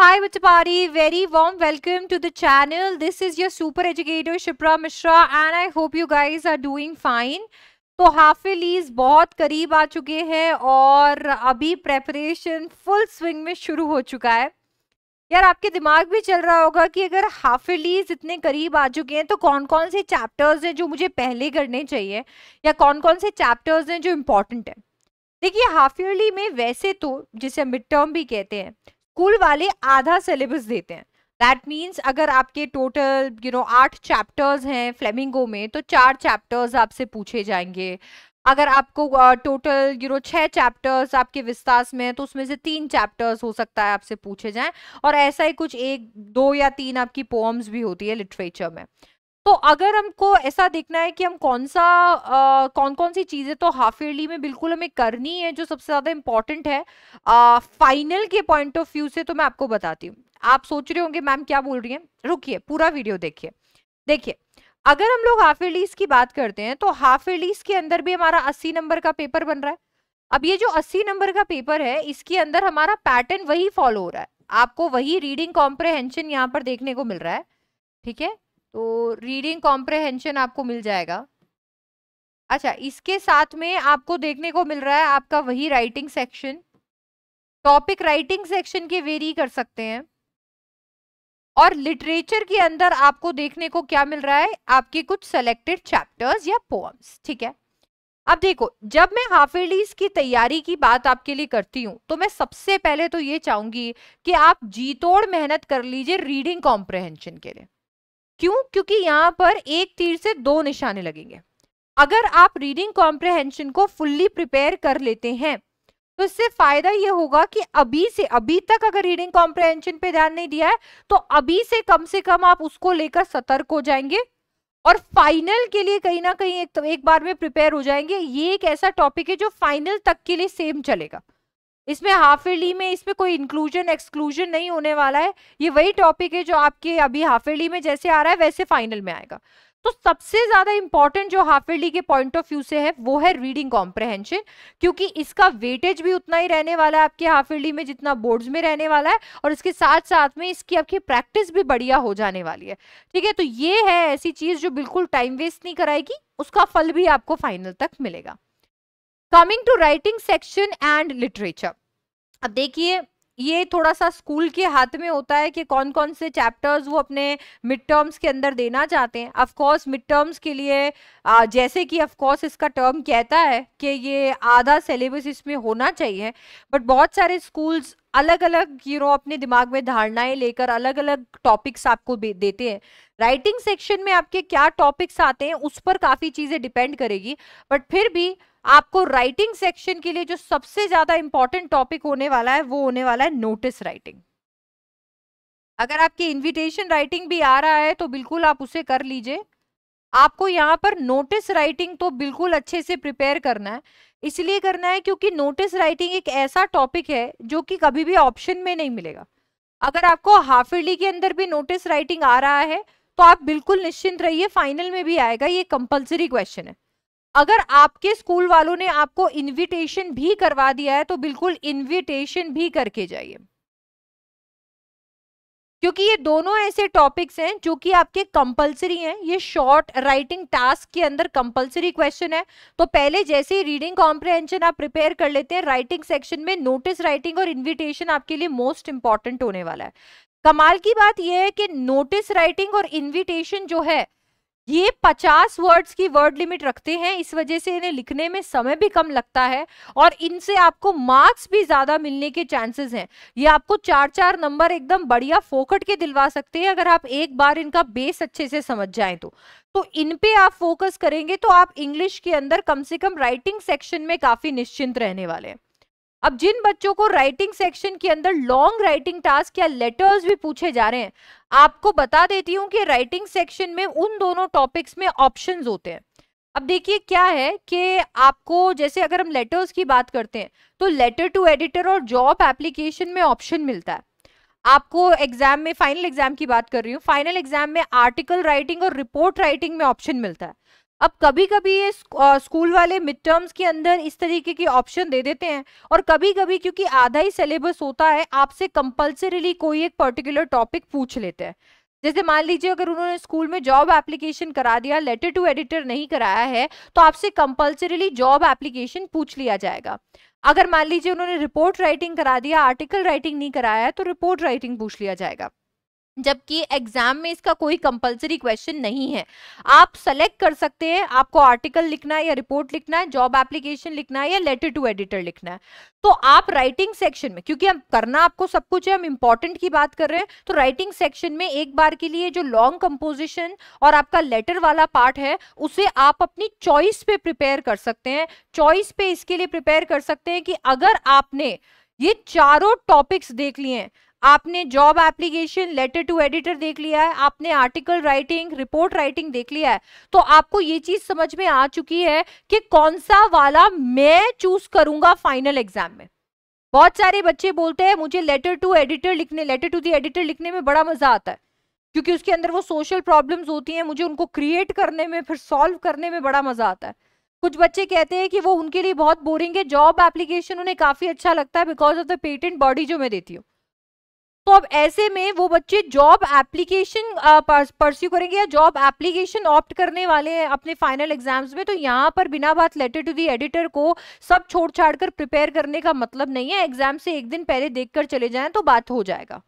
Hi बचपारी very warm welcome to the channel. This is your super educator Shipra Mishra and I hope you guys are doing fine. तो हाफिलीज बहुत करीब आ चुके हैं और अभी preparation full swing में शुरू हो चुका है यार आपके दिमाग भी चल रहा होगा कि अगर हाफिलीज इतने करीब आ चुके हैं तो कौन कौन से चैप्टर्स हैं जो मुझे पहले करने चाहिए या कौन कौन से चैप्टर्स हैं जो इम्पॉर्टेंट है देखिए हाफ ईयरली में वैसे तो जिसे मिड टर्म भी कहते हैं स्कूल वाले आधा सिलेबस देते हैं दैट मीन्स अगर आपके टोटल यू नो आठ चैप्टर्स हैं फ्लेमिंगो में तो चार चैप्टर्स आपसे पूछे जाएंगे अगर आपको टोटल यू नो छः चैप्टर्स आपके विस्तार में है तो उसमें से तीन चैप्टर्स हो सकता है आपसे पूछे जाएं और ऐसा ही कुछ एक दो या तीन आपकी पोम्स भी होती है लिटरेचर में तो अगर हमको ऐसा देखना है कि हम कौन सा आ, कौन कौन सी चीज़ें तो हाफ ईयरली में बिल्कुल हमें करनी है जो सबसे ज़्यादा इंपॉर्टेंट है फाइनल के पॉइंट ऑफ व्यू से तो मैं आपको बताती हूँ आप सोच रहे होंगे मैम क्या बोल रही हैं रुकिए पूरा वीडियो देखिए देखिए अगर हम लोग हाफ ईयरलीज की बात करते हैं तो हाफ ईयरलीज के अंदर भी हमारा अस्सी नंबर का पेपर बन रहा है अब ये जो अस्सी नंबर का पेपर है इसके अंदर हमारा पैटर्न वही फॉलो हो रहा है आपको वही रीडिंग कॉम्प्रहेंशन यहाँ पर देखने को मिल रहा है ठीक है तो रीडिंग कॉम्प्रहेंशन आपको मिल जाएगा अच्छा इसके साथ में आपको देखने को मिल रहा है आपका वही writing section topic writing section के वेरी कर सकते हैं और लिटरेचर के अंदर आपको देखने को क्या मिल रहा है आपके कुछ सेलेक्टेड चैप्टर्स या पोअम्स ठीक है अब देखो जब मैं हाफ एडीज की तैयारी की बात आपके लिए करती हूँ तो मैं सबसे पहले तो ये चाहूंगी कि आप जीतोड़ मेहनत कर लीजिए रीडिंग कॉम्प्रहेंशन के लिए क्यों क्योंकि यहाँ पर एक तीर से दो निशाने लगेंगे अगर आप रीडिंग कॉम्प्रहेंशन को फुल्ली प्रिपेयर कर लेते हैं तो इससे फायदा ये होगा कि अभी से अभी तक अगर रीडिंग कॉम्प्रहेंशन पे ध्यान नहीं दिया है तो अभी से कम से कम आप उसको लेकर सतर्क हो जाएंगे और फाइनल के लिए कहीं ना कहीं एक, तो एक बार में प्रिपेयर हो जाएंगे ये एक ऐसा टॉपिक है जो फाइनल तक के लिए सेम चलेगा इसमें हाफ ईयरली में इसमें कोई इंक्लूजन एक्सक्लूजन नहीं होने वाला है ये वही टॉपिक है जो आपके अभी हाफ ईयरली में जैसे आ रहा है वैसे फाइनल में आएगा तो सबसे ज्यादा इंपॉर्टेंट जो हाफ ईयरली के पॉइंट ऑफ व्यू से है वो है रीडिंग कॉम्प्रहेंशन क्योंकि इसका वेटेज भी उतना ही रहने वाला है आपके हाफ ईयरली में जितना बोर्ड्स में रहने वाला है और इसके साथ साथ में इसकी आपकी प्रैक्टिस भी बढ़िया हो जाने वाली है ठीक है तो ये है ऐसी चीज जो बिल्कुल टाइम वेस्ट नहीं कराएगी उसका फल भी आपको फाइनल तक मिलेगा coming to writing section and literature अब देखिए ये थोड़ा सा स्कूल के हाथ में होता है कि कौन कौन से चैप्टर्स वो अपने मिड टर्म्स के अंदर देना चाहते हैं ऑफ कोर्स मिड टर्म्स के लिए जैसे कि ऑफ कोर्स इसका टर्म कहता है कि ये आधा सिलेबस इसमें होना चाहिए बट बहुत सारे स्कूल्स अलग अलग यू नो अपने दिमाग में धारणाएं लेकर अलग अलग टॉपिक्स आपको देते हैं राइटिंग सेक्शन में आपके क्या टॉपिक्स आते हैं उस पर काफ़ी चीज़ें डिपेंड करेगी बट फिर भी आपको राइटिंग सेक्शन के लिए जो सबसे ज्यादा इंपॉर्टेंट टॉपिक होने वाला है वो होने वाला है नोटिस राइटिंग अगर आपकी इनविटेशन राइटिंग भी आ रहा है तो बिल्कुल आप उसे कर लीजिए आपको यहाँ पर नोटिस राइटिंग तो बिल्कुल अच्छे से प्रिपेयर करना है इसलिए करना है क्योंकि नोटिस राइटिंग एक ऐसा टॉपिक है जो कि कभी भी ऑप्शन में नहीं मिलेगा अगर आपको हाफ ईयरली के अंदर भी नोटिस राइटिंग आ रहा है तो आप बिल्कुल निश्चिंत रहिए फाइनल में भी आएगा ये कंपलसरी क्वेश्चन है अगर आपके स्कूल वालों ने आपको इनविटेशन भी करवा दिया है तो बिल्कुल इनविटेशन भी करके जाइए क्योंकि ये दोनों ऐसे टॉपिक्स हैं जो कि आपके कंपलसरी हैं ये शॉर्ट राइटिंग टास्क के अंदर कंपलसरी क्वेश्चन है तो पहले जैसे ही रीडिंग कॉम्प्रिहेंशन आप प्रिपेयर कर लेते हैं राइटिंग सेक्शन में नोटिस राइटिंग और इनविटेशन आपके लिए मोस्ट इंपॉर्टेंट होने वाला है कमाल की बात यह है कि नोटिस राइटिंग और इन्विटेशन जो है ये 50 वर्ड्स की वर्ड लिमिट रखते हैं इस वजह से इन्हें लिखने में समय भी कम लगता है और इनसे आपको मार्क्स भी ज़्यादा मिलने के चांसेस हैं ये आपको चार चार नंबर एकदम बढ़िया फोकट के दिलवा सकते हैं अगर आप एक बार इनका बेस अच्छे से समझ जाएं तो तो इन पे आप फोकस करेंगे तो आप इंग्लिश के अंदर कम से कम राइटिंग सेक्शन में काफ़ी निश्चिंत रहने वाले हैं अब जिन बच्चों को राइटिंग सेक्शन के अंदर लॉन्ग राइटिंग टास्क या लेटर्स भी पूछे जा रहे हैं आपको बता देती हूँ कि राइटिंग सेक्शन में उन दोनों टॉपिक्स में ऑप्शंस होते हैं अब देखिए क्या है कि आपको जैसे अगर हम लेटर्स की बात करते हैं तो लेटर टू एडिटर और जॉब एप्लीकेशन में ऑप्शन मिलता है आपको एग्जाम में फाइनल एग्जाम की बात कर रही हूँ फाइनल एग्जाम में आर्टिकल राइटिंग और रिपोर्ट राइटिंग में ऑप्शन मिलता है अब कभी कभी ये स्कूल वाले मिड टर्म्स के अंदर इस तरीके के ऑप्शन दे देते हैं और कभी कभी क्योंकि आधा ही सिलेबस होता है आपसे कंपल्सरीली कोई एक पर्टिकुलर टॉपिक पूछ लेते हैं जैसे मान लीजिए अगर उन्होंने स्कूल में जॉब एप्लीकेशन करा दिया लेटर टू एडिटर नहीं कराया है तो आपसे कंपल्सरीली जॉब एप्लीकेशन पूछ लिया जाएगा अगर मान लीजिए उन्होंने रिपोर्ट राइटिंग करा दिया आर्टिकल राइटिंग नहीं कराया है तो रिपोर्ट राइटिंग पूछ लिया जाएगा जबकि एग्जाम में इसका कोई कंपलसरी क्वेश्चन नहीं है आप सेलेक्ट कर सकते हैं आपको आर्टिकल लिखना है या रिपोर्ट लिखना है जॉब एप्लीकेशन लिखना है या लेटर टू एडिटर लिखना है तो आप राइटिंग सेक्शन में क्योंकि हम करना आपको सब कुछ है हम इंपॉर्टेंट की बात कर रहे हैं तो राइटिंग सेक्शन में एक बार के लिए जो लॉन्ग कंपोजिशन और आपका लेटर वाला पार्ट है उसे आप अपनी चॉइस पे प्रिपेयर कर सकते हैं चॉइस पे इसके लिए प्रिपेयर कर सकते हैं कि अगर आपने ये चारों टॉपिक्स देख लिए आपने job application letter to editor देख लिया है आपने आर्टिकल राइटिंग रिपोर्ट राइटिंग देख लिया है तो आपको ये चीज समझ में आ चुकी है कि कौन सा वाला मैं चूज करूंगा फाइनल एग्जाम में बहुत सारे बच्चे बोलते हैं मुझे लेटर टू एडिटर लिखने लेटर टू दी एडिटर लिखने में बड़ा मजा आता है क्योंकि उसके अंदर वो सोशल प्रॉब्लम्स होती हैं मुझे उनको क्रिएट करने में फिर सॉल्व करने में बड़ा मजा आता है कुछ बच्चे कहते हैं कि वो उनके लिए बहुत बोरिंग है जॉब एप्लीकेशन उन्हें काफी अच्छा लगता है because of the patent body जो मैं देती हूँ तो अब ऐसे में वो बच्चे जॉब एप्लीकेशन परस्यू करेंगे या जॉब एप्लीकेशन ऑप्ट करने वाले हैं अपने फाइनल एग्जाम्स में तो यहाँ पर बिना बात लेटर टू दी एडिटर को सब छोड़ छाड़ कर प्रिपेयर करने का मतलब नहीं है एग्जाम से एक दिन पहले देख कर चले जाए तो बात हो जाएगा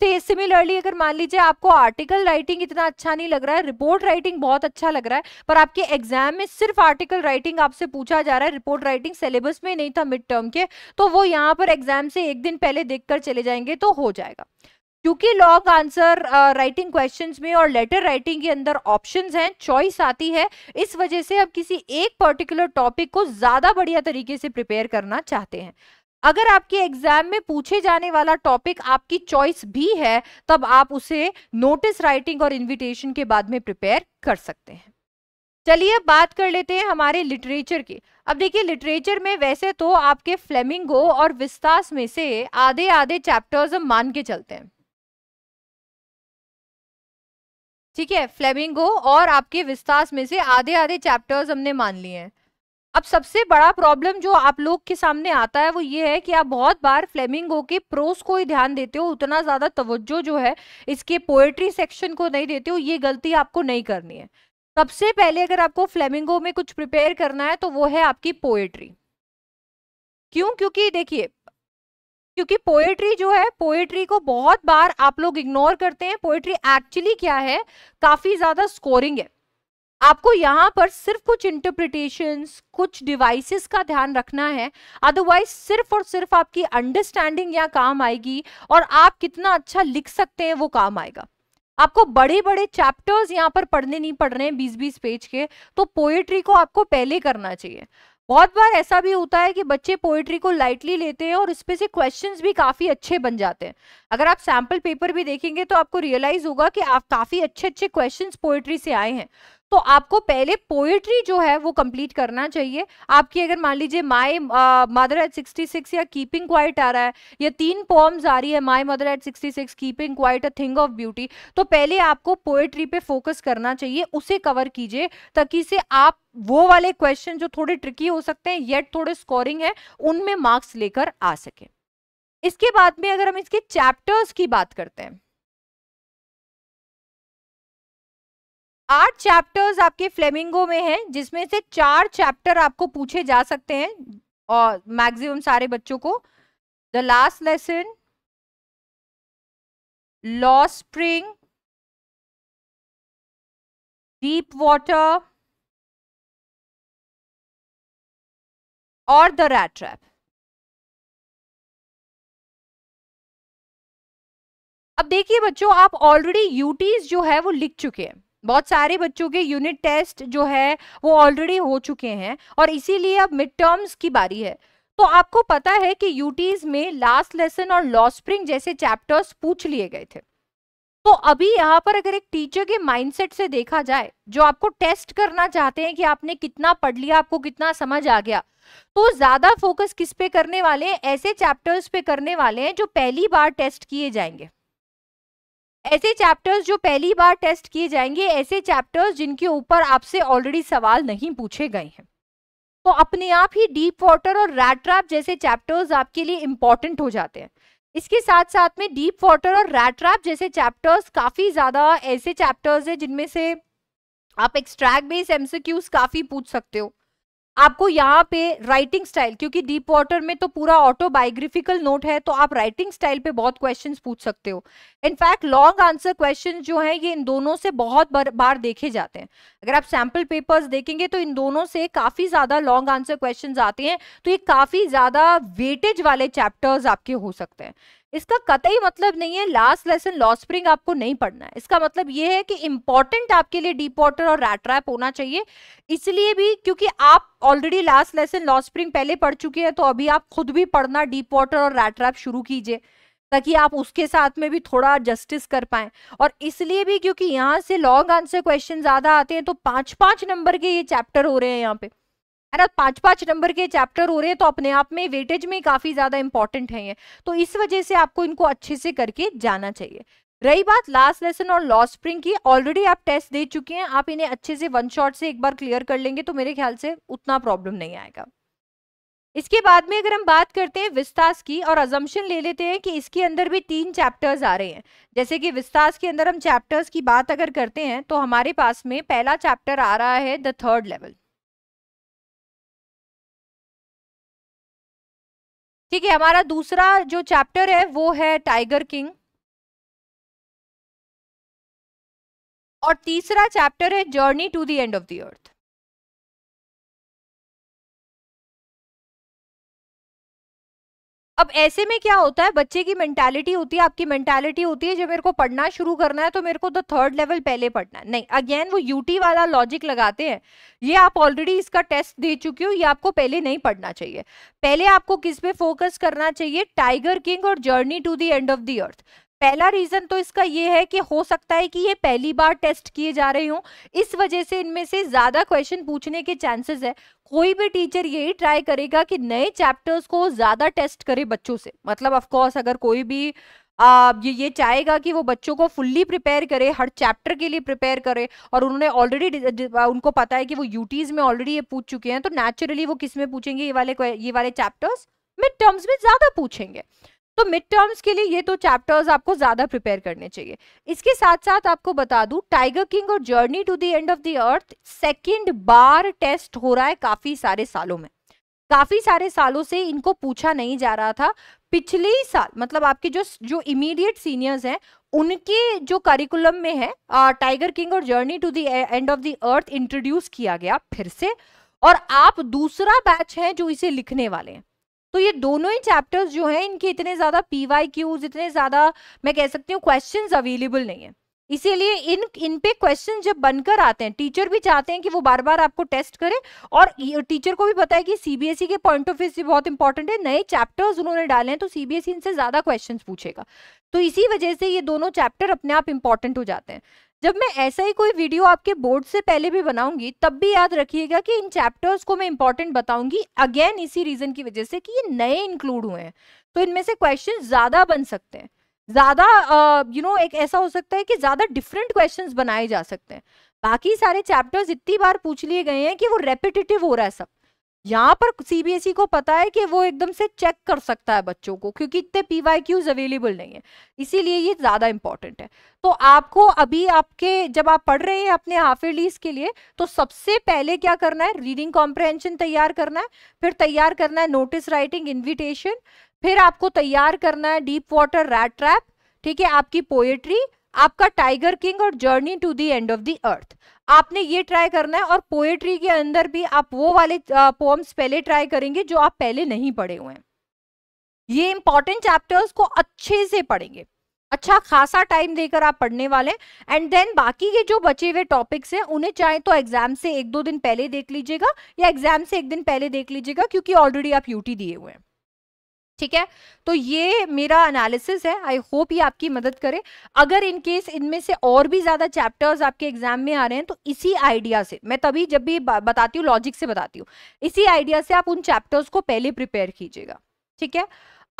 तो सिमिलरली अगर मान लीजिए आपको आर्टिकल राइटिंग इतना अच्छा नहीं लग रहा है रिपोर्ट राइटिंग बहुत अच्छा लग रहा है पर आपके एग्जाम में सिर्फ आर्टिकल राइटिंग आपसे पूछा जा रहा है रिपोर्ट राइटिंग सिलेबस में नहीं था मिड टर्म के तो वो यहाँ पर एग्जाम से एक दिन पहले देख चले जाएंगे तो हो जाएगा क्योंकि लॉन्ग आंसर राइटिंग क्वेश्चंस में और लेटर राइटिंग के अंदर ऑप्शंस हैं चॉइस आती है इस वजह से आप किसी एक पर्टिकुलर टॉपिक को ज़्यादा बढ़िया तरीके से प्रिपेयर करना चाहते हैं अगर आपके एग्जाम में पूछे जाने वाला टॉपिक आपकी चॉइस भी है तब आप उसे नोटिस राइटिंग और इनविटेशन के बाद में प्रिपेयर कर सकते हैं चलिए बात कर लेते हैं हमारे लिटरेचर की अब देखिए लिटरेचर में वैसे तो आपके फ्लेमिंगो और विस्तास में से आधे आधे चैप्टर्स हम मान के चलते हैं ठीक है फ्लेमिंगो और आपके विस्तास में से आधे आधे चैप्टर्स हमने मान लिए हैं अब सबसे बड़ा प्रॉब्लम जो आप लोग के सामने आता है वो ये है कि आप बहुत बार फ्लेमिंगो के प्रोस को ही ध्यान देते हो उतना ज़्यादा तवज्जो जो है इसके पोएट्री सेक्शन को नहीं देते हो ये गलती आपको नहीं करनी है सबसे पहले अगर आपको फ्लेमिंगो में कुछ प्रिपेयर करना है तो वो है आपकी पोएट्री क्यों क्योंकि देखिए क्योंकि पोएट्री जो है पोएट्री को बहुत बार आप लोग इग्नोर करते हैं पोएट्री एक्चुअली क्या है काफ़ी ज़्यादा स्कोरिंग है आपको यहाँ पर सिर्फ कुछ इंटरप्रिटेशन कुछ डिवाइसेस का ध्यान रखना है अदरवाइज सिर्फ और सिर्फ आपकी अंडरस्टैंडिंग यहाँ काम आएगी और आप कितना अच्छा लिख सकते हैं वो काम आएगा आपको बड़े बड़े चैप्टर्स यहाँ पर पढ़ने नहीं पड़ रहे हैं बीस बीस पेज के तो पोएट्री को आपको पहले करना चाहिए बहुत बार ऐसा भी होता है कि बच्चे पोएट्री को लाइटली लेते हैं और उसपे से क्वेश्चंस भी काफ़ी अच्छे बन जाते हैं अगर आप सैम्पल पेपर भी देखेंगे तो आपको रियलाइज़ होगा कि आप काफ़ी अच्छे अच्छे क्वेश्चंस पोएट्री से आए हैं तो आपको पहले पोएट्री जो है वो कंप्लीट करना चाहिए आपकी अगर मान लीजिए माई मदर एट 66 या कीपिंग क्वाइट आ रहा है या तीन पोम्स आ रही है my mother at 66 keeping quiet a thing of beauty तो पहले आपको पोएट्री पे फोकस करना चाहिए उसे कवर कीजिए ताकि से आप वो वाले क्वेश्चन जो थोड़े ट्रिकी हो सकते हैं येट थोड़े स्कोरिंग है उनमें मार्क्स लेकर आ सके इसके बाद में अगर हम इसके चैप्टर्स की बात करते हैं आठ चैप्टर्स आपके फ्लेमिंगो में हैं जिसमें से चार चैप्टर आपको पूछे जा सकते हैं और मैक्सिमम सारे बच्चों को द लास्ट लेसन लॉ स्प्रिंग डीप वाटर और द रैट ट्रैप अब देखिए बच्चों आप ऑलरेडी यूटीज जो है वो लिख चुके हैं बहुत सारे बच्चों के यूनिट टेस्ट जो है वो ऑलरेडी हो चुके हैं और इसीलिए अब मिड टर्म्स की बारी है तो आपको पता है कि यूटीज में लास्ट लेसन और लॉ स्प्रिंग जैसे चैप्टर्स पूछ लिए गए थे तो अभी यहाँ पर अगर एक टीचर के माइंडसेट से देखा जाए जो आपको टेस्ट करना चाहते हैं कि आपने कितना पढ़ लिया आपको कितना समझ आ गया तो ज्यादा फोकस किस पे करने वाले हैं ऐसे चैप्टर्स पे करने वाले हैं जो पहली बार टेस्ट किए जाएंगे ऐसे चैप्टर्स जो पहली बार टेस्ट किए जाएंगे ऐसे चैप्टर्स जिनके ऊपर आपसे ऑलरेडी सवाल नहीं पूछे गए हैं तो अपने आप ही डीप वाटर और रैट ट्रैप जैसे चैप्टर्स आपके लिए इंपॉर्टेंट हो जाते हैं इसके साथ साथ में डीप वाटर और रैट ट्रैप जैसे चैप्टर्स काफ़ी ज़्यादा ऐसे चैप्टर्स हैं जिनमें से आप एक्सट्रैक्ट बेस एमसीक्यूज काफ़ी पूछ सकते हो आपको यहाँ पे राइटिंग स्टाइल क्योंकि डीप वाटर में तो पूरा ऑटोबायोग्राफिकल नोट है तो आप राइटिंग स्टाइल पे बहुत क्वेश्चंस पूछ सकते हो इनफैक्ट लॉन्ग आंसर क्वेश्चन जो है ये इन दोनों से बहुत बार, बार देखे जाते हैं अगर आप सैम्पल पेपर्स देखेंगे तो इन दोनों से काफी ज्यादा लॉन्ग आंसर क्वेश्चन आते हैं तो ये काफी ज्यादा वेटेज वाले चैप्टर्स आपके हो सकते हैं इसका कतई मतलब नहीं है लास्ट लेसन लॉस स्प्रिंग आपको नहीं पढ़ना है इसका मतलब ये है कि इंपॉर्टेंट आपके लिए डीप वॉटर और रैट्रैप होना चाहिए इसलिए भी क्योंकि आप already last lesson lost spring पहले पढ़ चुके हैं तो अभी आप खुद भी पढ़ना डीप वॉटर और रैट्रैप शुरू कीजिए ताकि आप उसके साथ में भी थोड़ा जस्टिस कर पाए और इसलिए भी क्योंकि यहाँ से लॉन्ग आंसर क्वेश्चन ज्यादा आते हैं तो पांच पांच नंबर के ये चैप्टर हो रहे हैं यहाँ पे है ना पाँच पाँच नंबर के चैप्टर हो रहे हैं तो अपने आप में वेटेज में काफ़ी ज़्यादा इंपॉर्टेंट है ये तो इस वजह से आपको इनको अच्छे से करके जाना चाहिए रही बात लास्ट लेसन और लॉस्ट स्प्रिंग की ऑलरेडी आप टेस्ट दे चुके हैं आप इन्हें अच्छे से वन शॉट से एक बार क्लियर कर लेंगे तो मेरे ख्याल से उतना प्रॉब्लम नहीं आएगा इसके बाद में अगर हम बात करते हैं विस्तास की और अजम्पन ले लेते हैं कि इसके अंदर भी तीन चैप्टर्स आ रहे हैं जैसे कि विस्तास के अंदर हम चैप्टर्स की बात अगर करते हैं तो हमारे पास में पहला चैप्टर आ रहा है द थर्ड लेवल ठीक है हमारा दूसरा जो चैप्टर है वो है टाइगर किंग और तीसरा चैप्टर है journey to the end of the earth अब ऐसे में क्या होता है बच्चे की मेंटालिटी होती है आपकी मेंटालिटी होती है जब मेरे को पढ़ना शुरू करना है तो मेरे को द थर्ड लेवल पहले पढ़ना है नहीं अगेन वो यूटी वाला लॉजिक लगाते हैं ये आप ऑलरेडी इसका टेस्ट दे चुके हो ये आपको पहले नहीं पढ़ना चाहिए पहले आपको किस पे फोकस करना चाहिए टाइगर किंग और journey to the end of the earth पहला रीजन तो इसका ये है कि हो सकता है कि ये पहली बार टेस्ट किए जा रहे हों इस वजह से इनमें से ज़्यादा क्वेश्चन पूछने के चांसेस है कोई भी टीचर यही ट्राई करेगा कि नए चैप्टर्स को ज़्यादा टेस्ट करे बच्चों से मतलब ऑफकोर्स अगर कोई भी आ, ये ये चाहेगा कि वो बच्चों को फुल्ली प्रिपेयर करे हर चैप्टर के लिए प्रिपेयर करे और उन्होंने ऑलरेडी उनको पता है कि वो यूटीज़ में ऑलरेडी ये पूछ चुके हैं तो नेचुरली वो किस में पूछेंगे ये वाले ये वाले चैप्टर्स मिड टर्म्स में ज़्यादा पूछेंगे तो मिड टर्म्स के लिए ये तो चैप्टर्स आपको ज़्यादा प्रिपेयर करने चाहिए इसके साथ साथ आपको बता दूँ टाइगर किंग और journey to the end of the earth second बार टेस्ट हो रहा है काफ़ी सारे सालों में काफ़ी सारे सालों से इनको पूछा नहीं जा रहा था पिछले ही साल मतलब आपके जो जो इमीडिएट सीनियर्स हैं उनके जो करिकुलम में है टाइगर किंग और journey to the end of the earth introduce किया गया फिर से और आप दूसरा बैच है जो इसे लिखने वाले हैं तो ये दोनों ही चैप्टर्स जो हैं इनके इतने ज़्यादा पी वाई क्यूज इतने ज़्यादा मैं कह सकती हूँ क्वेश्चन अवेलेबल नहीं है इसीलिए इन इन पे क्वेश्चन जब बनकर आते हैं टीचर भी चाहते हैं कि वो बार बार आपको टेस्ट करे और टीचर को भी पता है कि सीबीएसई e के पॉइंट ऑफ व्यू से बहुत इंपॉर्टेंट है नए चैप्टर्स उन्होंने डाले हैं तो सीबीएसई e इनसे ज़्यादा क्वेश्चन पूछेगा तो इसी वजह से ये दोनों चैप्टर अपने आप इंपॉर्टेंट हो जाते हैं जब मैं ऐसा ही कोई वीडियो आपके बोर्ड से पहले भी बनाऊंगी तब भी याद रखिएगा कि इन चैप्टर्स को मैं इंपॉर्टेंट बताऊंगी अगेन इसी रीजन की वजह से कि ये नए इंक्लूड हुए हैं तो इनमें से क्वेश्चन ज्यादा बन सकते हैं ज्यादा यू नो एक ऐसा हो सकता है कि ज्यादा डिफरेंट क्वेश्चन बनाए जा सकते हैं बाकी सारे चैप्टर्स इतनी बार पूछ लिए गए हैं कि वो रेपिटेटिव हो रहा है सब यहाँ पर सीबीएसई e को पता है कि वो एकदम से चेक कर सकता है बच्चों को क्योंकि इतने पीवाईक्यूज अवेलेबल नहीं है इसीलिए ये ज़्यादा इंपॉर्टेंट है तो आपको अभी आपके जब आप पढ़ रहे हैं अपने हाफ ईयरलीज के लिए तो सबसे पहले क्या करना है रीडिंग कॉम्प्रहेंशन तैयार करना है फिर तैयार करना है नोटिस राइटिंग इन्विटेशन फिर आपको तैयार करना है डीप वाटर रैट ट्रैप ठीक है आपकी पोएट्री आपका टाइगर किंग और journey to the end of the earth आपने ये ट्राई करना है और पोएट्री के अंदर भी आप वो वाले पोम्स पहले ट्राई करेंगे जो आप पहले नहीं पढ़े हुए हैं ये इंपॉर्टेंट चैप्टर्स को अच्छे से पढ़ेंगे अच्छा खासा टाइम देकर आप पढ़ने वाले एंड देन बाकी के जो बचे हुए टॉपिक्स हैं उन्हें चाहे तो एग्जाम से एक दो दिन पहले देख लीजिएगा या एग्जाम से एक दिन पहले देख लीजिएगा क्योंकि ऑलरेडी आप यूटी दिए हुए हैं ठीक है तो ये मेरा एनालिसिस है आई होप ये आपकी मदद करे अगर इन केस इनमें से और भी ज़्यादा चैप्टर्स आपके एग्जाम में आ रहे हैं तो इसी आइडिया से मैं तभी जब भी बताती हूँ लॉजिक से बताती हूँ इसी आइडिया से आप उन चैप्टर्स को पहले प्रिपेयर कीजिएगा ठीक है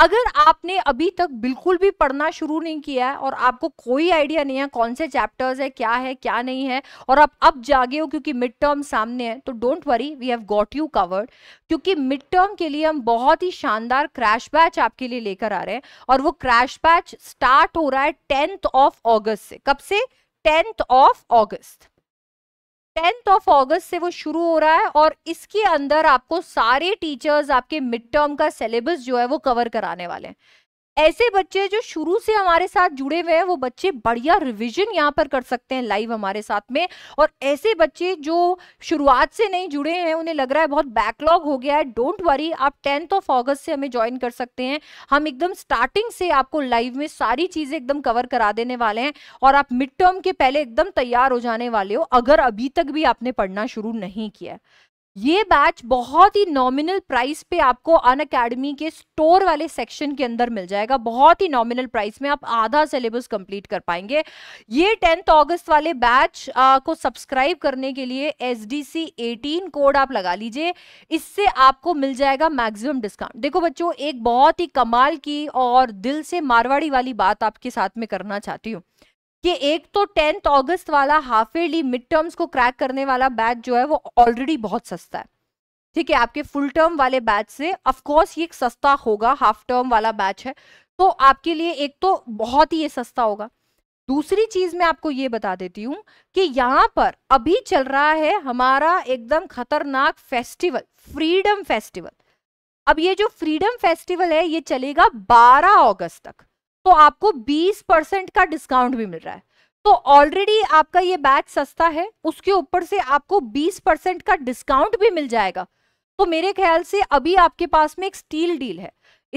अगर आपने अभी तक बिल्कुल भी पढ़ना शुरू नहीं किया है और आपको कोई आइडिया नहीं है कौन से चैप्टर्स है क्या है क्या नहीं है और आप अब जागे हो क्योंकि मिड टर्म सामने है तो don't worry we have got you covered क्योंकि मिड टर्म के लिए हम बहुत ही शानदार क्रैश बैच आपके लिए लेकर आ रहे हैं और वो क्रैश बैच स्टार्ट हो रहा है टेंथ ऑफ ऑगस्ट से कब से tenth of August tenth of August से वो शुरू हो रहा है और इसके अंदर आपको सारे टीचर्स आपके मिड टर्म का सिलेबस जो है वो कवर कराने वाले हैं ऐसे बच्चे जो शुरू से हमारे साथ जुड़े हुए हैं वो बच्चे बढ़िया रिवीजन यहाँ पर कर सकते हैं लाइव हमारे साथ में और ऐसे बच्चे जो शुरुआत से नहीं जुड़े हैं उन्हें लग रहा है बहुत बैकलॉग हो गया है डोंट वरी आप टेंथ ऑफ ऑगस्ट से हमें ज्वाइन कर सकते हैं हम एकदम स्टार्टिंग से आपको लाइव में सारी चीज़ें एकदम कवर करा देने वाले हैं और आप मिड टर्म के पहले एकदम तैयार हो जाने वाले हो अगर अभी तक भी आपने पढ़ना शुरू नहीं किया ये बैच बहुत ही नॉमिनल प्राइस पे आपको अन अकेडमी के स्टोर वाले सेक्शन के अंदर मिल जाएगा बहुत ही नॉमिनल प्राइस में आप आधा सिलेबस कंप्लीट कर पाएंगे ये टेंथ अगस्त वाले बैच आ, को सब्सक्राइब करने के लिए S D C eighteen code आप लगा लीजिए इससे आपको मिल जाएगा मैक्सिमम डिस्काउंट देखो बच्चों एक बहुत ही कमाल की और दिल से मारवाड़ी वाली बात आपके साथ में करना चाहती हूँ कि एक तो टेंथ अगस्त वाला हाफ ईयरली मिड टर्म्स को क्रैक करने वाला बैच जो है वो ऑलरेडी बहुत सस्ता है ठीक है आपके फुल टर्म वाले बैच से अफकोर्स ये सस्ता होगा हाफ टर्म वाला बैच है तो आपके लिए एक तो बहुत ही ये सस्ता होगा दूसरी चीज मैं आपको ये बता देती हूँ कि यहाँ पर अभी चल रहा है हमारा एकदम खतरनाक फेस्टिवल फ्रीडम फेस्टिवल अब ये जो फ्रीडम फेस्टिवल है ये चलेगा 12 अगस्त तक तो आपको 20 परसेंट का डिस्काउंट भी मिल रहा है तो ऑलरेडी आपका ये बैच सस्ता है उसके ऊपर से आपको 20 परसेंट का डिस्काउंट भी मिल जाएगा तो मेरे ख्याल से अभी आपके पास में एक स्टील डील है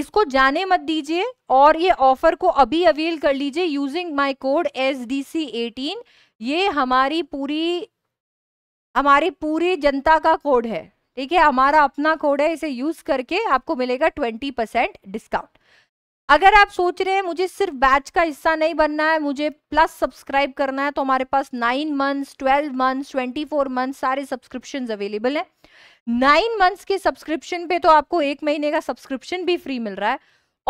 इसको जाने मत दीजिए और ये ऑफर को अभी अवेल कर लीजिए using my code S D C eighteen ये हमारी पूरी हमारी पूरी जनता का कोड है ठीक है हमारा अपना कोड है इसे यूज करके आपको मिलेगा ट्वेंटी परसेंट डिस्काउंट अगर आप सोच रहे हैं मुझे सिर्फ बैच का हिस्सा नहीं बनना है मुझे प्लस सब्सक्राइब करना है तो हमारे पास nine months twelve months twenty four month सारे सब्सक्रिप्शन अवेलेबल हैं नाइन मंथ्स के सब्सक्रिप्शन पे तो आपको एक महीने का सब्सक्रिप्शन भी फ्री मिल रहा है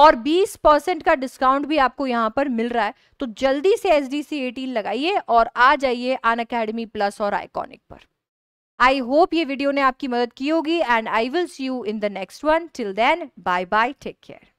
और 20 परसेंट का डिस्काउंट भी आपको यहाँ पर मिल रहा है तो जल्दी से एच डी सी एटीन लगाइए और आ जाइए अन अकेडमी प्लस और आइकॉनिक पर आई होप ये वीडियो ने आपकी मदद की होगी and I will see you in the next one till then bye bye take care